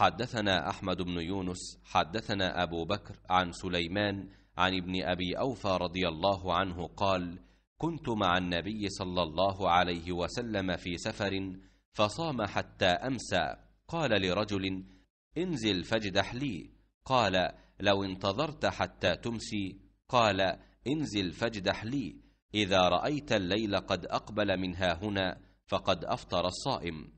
حدثنا أحمد بن يونس حدثنا أبو بكر عن سليمان عن ابن أبي أوفى رضي الله عنه قال كنت مع النبي صلى الله عليه وسلم في سفر فصام حتى أمسى قال لرجل انزل فاجدح لي قال لو انتظرت حتى تمسي قال انزل فاجدح لي إذا رأيت الليل قد أقبل منها هنا فقد أفطر الصائم